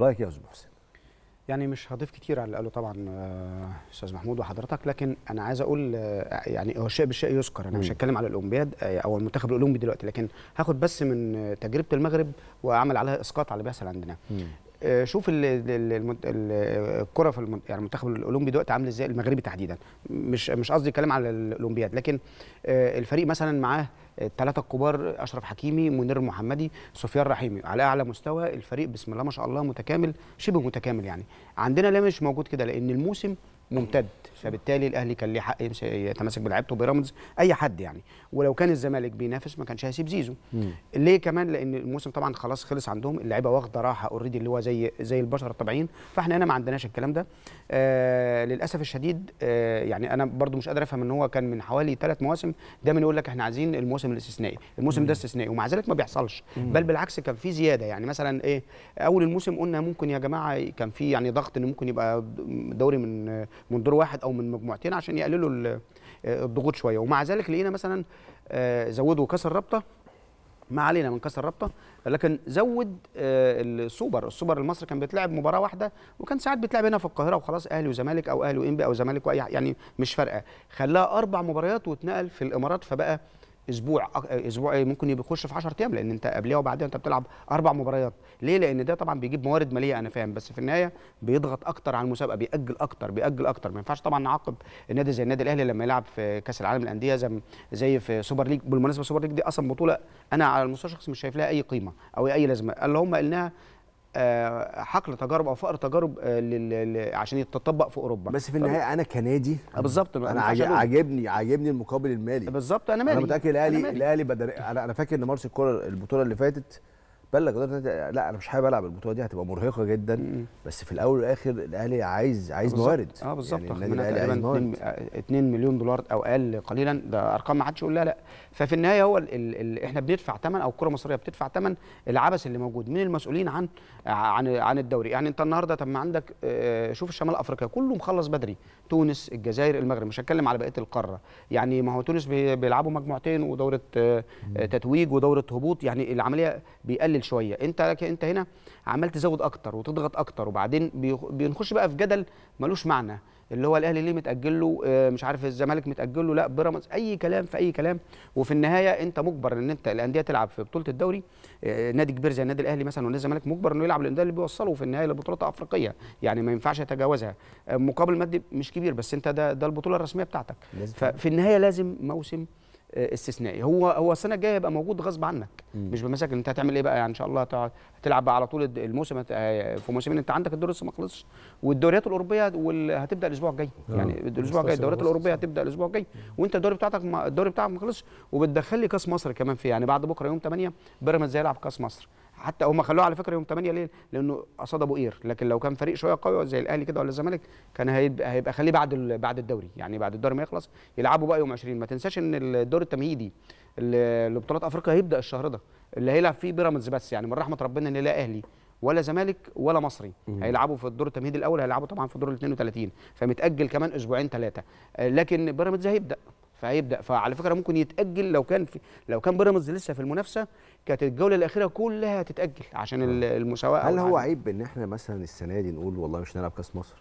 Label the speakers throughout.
Speaker 1: رايك إيه يا استاذ محسن يعني مش هضيف كتير على اللي قاله طبعا آه، استاذ محمود وحضرتك لكن انا عايز اقول آه، يعني هو الشيء بالشيء يذكر انا مش هتكلم على الاولمبياد آه، او المنتخب الاولمبي دلوقتي لكن هاخد بس من تجربه المغرب واعمل عليها اسقاط على اللي بيحصل عندنا آه، شوف الكره في يعني المنتخب الاولمبي دلوقتي عامل ازاي المغربي تحديدا مش مش قصدي كلام على الاولمبياد لكن آه، الفريق مثلا معاه الثلاثه الكبار اشرف حكيمي منير محمدي سفيان رحيمي على اعلى مستوى الفريق بسم الله ما شاء الله متكامل شبه متكامل يعني عندنا لا مش موجود كده لان الموسم ممتد فبالتالي الاهلي كان ليه حق يتمسك بلعيبته بيراميدز اي حد يعني ولو كان الزمالك بينافس ما كانش هيسيب زيزو مم. ليه كمان لان الموسم طبعا خلاص خلص عندهم اللعيبه واخده راحه اوريدي اللي هو زي زي البشر الطبيعيين فاحنا هنا ما عندناش الكلام ده آه للاسف الشديد آه يعني انا برضو مش قادر افهم ان هو كان من حوالي ثلاث مواسم دايما يقول لك احنا عايزين الموسم الاستثنائي الموسم مم. ده استثنائي ومع ذلك ما بيحصلش مم. بل بالعكس كان في زياده يعني مثلا ايه اول الموسم قلنا ممكن يا جماعه كان في يعني ضغط ان ممكن يبقى دوري من من دور واحد او من مجموعتين عشان يقللوا الضغوط شويه ومع ذلك لقينا مثلا آه، زودوا كسر رابطه ما علينا من كسر رابطه لكن زود آه، السوبر السوبر المصري كان بيتلعب مباراه واحده وكان ساعات بيتلعب هنا في القاهره وخلاص اهلي وزمالك او اهلي وانبي او زمالك واي يعني مش فارقه خلاها اربع مباريات واتنقل في الامارات فبقى اسبوع اسبوع إيه، ممكن يخش في 10 ايام لان انت قبلها وبعدها انت بتلعب اربع مباريات ليه لان ده طبعا بيجيب موارد ماليه انا فاهم بس في النهايه بيضغط اكتر على المسابقه بياجل اكتر بياجل اكتر ما ينفعش طبعا نعاقب النادي زي النادي الاهلي لما يلعب في كاس العالم للانديه زي زي في سوبر ليج بالمناسبه سوبر ليج دي اصلا بطوله انا على المستوى الشخصي مش شايف لها اي قيمه او اي لازمه هم قلناها آه، حقل تجارب او فقر تجارب آه، عشان يتطبق في اوروبا بس في النهايه انا كنادي آه، بالظبط انا عاجبني عاجبني المقابل المالي بالظبط انا مالي انا متاكد الاهلي الاهلي انا انا فاكر ان مارس الكوره البطوله اللي فاتت بلغ لا انا مش حابب العب البطوله دي هتبقى مرهقه جدا بس في الاول والاخر الاهلي عايز عايز موارد اه بالظبط يعني الاهلي عايز موارد 2 مليون دولار او اقل قليلا ده ارقام ما حدش يقول لها لا ففي النهايه هو الـ الـ الـ احنا بندفع ثمن او الكره المصريه بتدفع ثمن العبث اللي موجود من المسؤولين عن عن عن الدوري يعني انت النهارده طب ما عندك آه، شوف الشمال افريقيا كله مخلص بدري تونس الجزائر المغرب مش هتكلم على بقيه القاره يعني ما هو تونس بيلعبوا مجموعتين ودوره آه، تتويج ودوره هبوط يعني العمليه بيقلل شويه انت انت هنا عمال تزود اكتر وتضغط اكتر وبعدين بنخش بقى في جدل ملوش معنى اللي هو الاهلي ليه متاجل له آه، مش عارف الزمالك متاجل له لا بيراميدز اي كلام في اي كلام وفي النهايه انت مجبر ان انت الانديه تلعب في بطوله الدوري آه، نادي كبير زي النادي الاهلي مثلا والنادي الزمالك مجبر انه يلعب الانديه اللي بيوصله في النهايه لبطولات افريقيه يعني ما ينفعش يتجاوزها آه، مقابل مادي مش كبير بس انت ده ده البطوله الرسميه بتاعتك ففي النهايه لازم موسم استثنائي هو هو السنه الجايه هيبقى موجود غصب عنك مم. مش بمساك انت هتعمل ايه بقى يعني ان شاء الله هتلعب على طول الموسم في موسمين انت عندك الدوري لسه ما خلصش والدوريات الاوروبيه هتبدا الاسبوع الجاي آه. يعني الاسبوع الجاي الدوريات الاوروبيه هتبدا الاسبوع الجاي وانت الدوري بتاعتك الدوري بتاعك ما خلصش وبتدخل لي كاس مصر كمان فيه يعني بعد بكره يوم 8 بيراميدز هيلعب كاس مصر حتى هم خلوه على فكره يوم 8 ليه؟ لانه قصاد ابو قير لكن لو كان فريق شويه قوي زي الاهلي كده ولا الزمالك كان هيبقى هيبقى خليه بعد بعد الدوري يعني بعد الدوري ما يخلص يلعبوا بقى يوم 20 ما تنساش ان الدور التمهيدي لبطولات افريقيا هيبدا الشهر ده اللي هيلعب فيه بيراميدز بس يعني من رحمه ربنا ان لا اهلي ولا زمالك ولا مصري هيلعبوا في الدور التمهيدي الاول هيلعبوا طبعا في الدور ال 32 فمتاجل كمان اسبوعين ثلاثه لكن بيراميدز هيبدا فهيبدا فعلى فكره ممكن يتاجل لو كان في لو كان بيراميدز لسه في المنافسه كانت الجوله الاخيره كلها هتتاجل عشان آه. المساواه هل هو عيب ان احنا مثلا السنه دي نقول والله مش هنلعب كاس مصر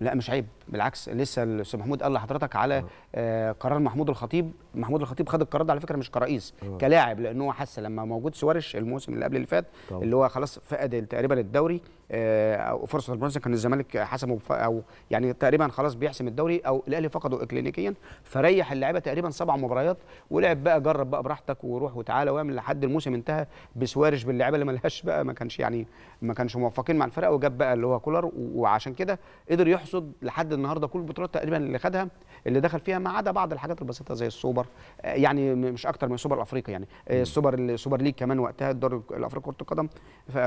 Speaker 1: لا مش عيب بالعكس لسه الاستاذ محمود قال لحضرتك على آه, آه، قرار محمود الخطيب محمود الخطيب خد القرار ده على فكره مش كرئيس أوه. كلاعب لان هو حس لما موجود سوارش الموسم اللي قبل اللي فات طبعا. اللي هو خلاص فقد تقريبا الدوري آه، او فرصه البرونز كان الزمالك حسمه او يعني تقريبا خلاص بيحسم الدوري او الاهلي فقده اكلينيكيا فريح اللعيبه تقريبا سبع مباريات ولعب بقى جرب بقى براحتك وروح وتعالى واعمل لحد الموسم انتهى بسوارش باللعيبه اللي ما لهاش بقى ما كانش يعني ما كانش موفقين مع الفرقه وجاب بقى اللي هو كولر وعشان كده قدر يحصد لحد النهارده كل البطولات تقريبا اللي خدها اللي دخل فيها ما عدا بعض الحاجات البسيطه زي السوبر آه، يعني مش اكتر من يعني، آه، السوبر الافريقي يعني السوبر السوبر ليج كمان وقتها الدوري الافريقي كره القدم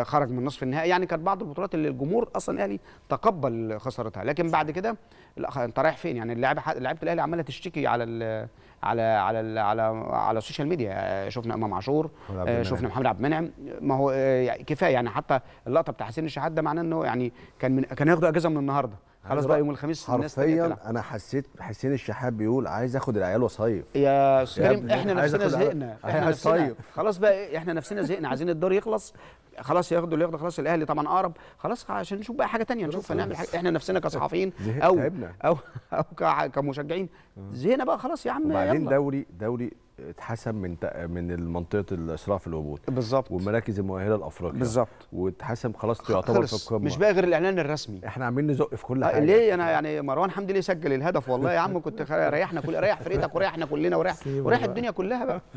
Speaker 1: خرج من نصف النهائي يعني كانت بعض البطولات اللي الجمهور اصلا الاهلي تقبل خسارتها لكن بعد كده لا انت رايح فين يعني اللعيبه لعيبه الاهلي عماله تشتكي على ال على على على على على السوشيال ميديا شفنا امام عاشور شفنا محمد عبد المنعم ما هو آه، يعني كفايه يعني حتى اللقطه بتاع حسين الشحات ده معناه انه يعني كان من كان هياخدوا اجازه من النهارده خلاص بقى يوم الخميس الناس حرفيا انا حسيت حسين الشحات بيقول عايز اخد العيال وصيف يا استاذ كريم احنا نفسنا زهقنا احنا نفسنا خلاص بقى إيه، احنا نفسنا زهقنا عايزين الدور يخلص خلاص ياخدوا اللي ياخدوا خلاص الاهلي طبعا اقرب خلاص عشان نشوف بقى حاجه ثانيه نشوف هنعمل حاجة احنا نفسنا كصحفيين او او او كمشجعين زهقنا بقى خلاص يا عم وبعدين يلا. دوري دوري اتحسم من من منطقه الصراع في الهبوط بالظبط والمراكز المؤهله لافريقيا بالظبط واتحسم خلاص تعتبر في القمه مش بقى غير الاعلان الرسمي احنا عاملين نزق في كل آه، حاجه ليه انا يعني مروان حمدي ليه سجل الهدف والله يا عم كنت ريحنا كل ريح فرقتك وريحنا كلنا وريح وريح الدنيا كلها بقى